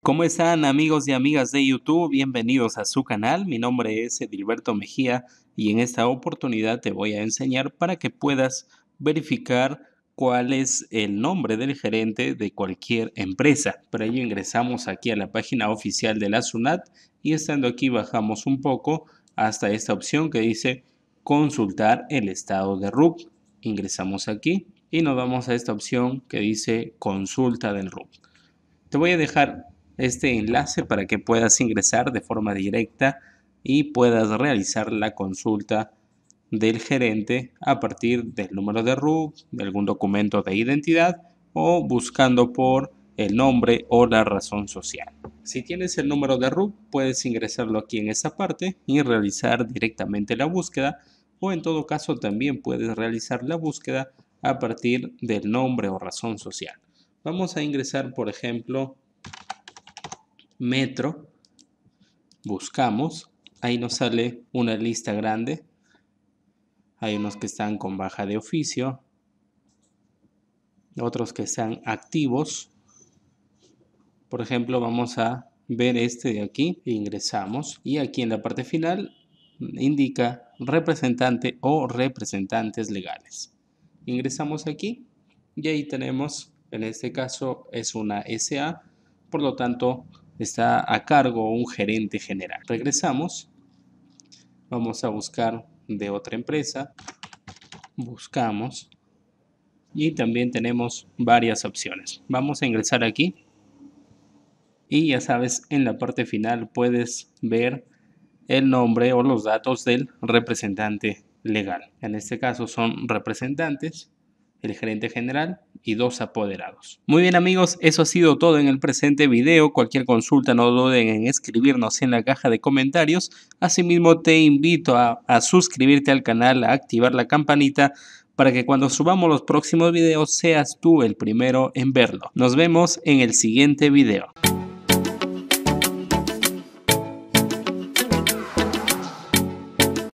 ¿Cómo están amigos y amigas de YouTube? Bienvenidos a su canal. Mi nombre es Edilberto Mejía y en esta oportunidad te voy a enseñar para que puedas verificar cuál es el nombre del gerente de cualquier empresa. Para ello ingresamos aquí a la página oficial de la SUNAT y estando aquí bajamos un poco hasta esta opción que dice consultar el estado de RUP. Ingresamos aquí y nos vamos a esta opción que dice consulta del RUP. Te voy a dejar este enlace para que puedas ingresar de forma directa y puedas realizar la consulta del gerente a partir del número de RUC, de algún documento de identidad o buscando por el nombre o la razón social. Si tienes el número de RUC, puedes ingresarlo aquí en esta parte y realizar directamente la búsqueda o en todo caso también puedes realizar la búsqueda a partir del nombre o razón social. Vamos a ingresar, por ejemplo, metro, buscamos, ahí nos sale una lista grande, hay unos que están con baja de oficio, otros que están activos, por ejemplo vamos a ver este de aquí, ingresamos y aquí en la parte final indica representante o representantes legales. Ingresamos aquí y ahí tenemos, en este caso es una SA, por lo tanto está a cargo un gerente general. Regresamos, vamos a buscar de otra empresa, buscamos y también tenemos varias opciones. Vamos a ingresar aquí y ya sabes, en la parte final puedes ver el nombre o los datos del representante legal. En este caso son representantes el gerente general y dos apoderados. Muy bien amigos, eso ha sido todo en el presente video. Cualquier consulta no duden en escribirnos en la caja de comentarios. Asimismo te invito a, suscribirte al canal, a activar la campanita para que cuando subamos los próximos videos seas tú el primero en verlo. Nos vemos en el siguiente video.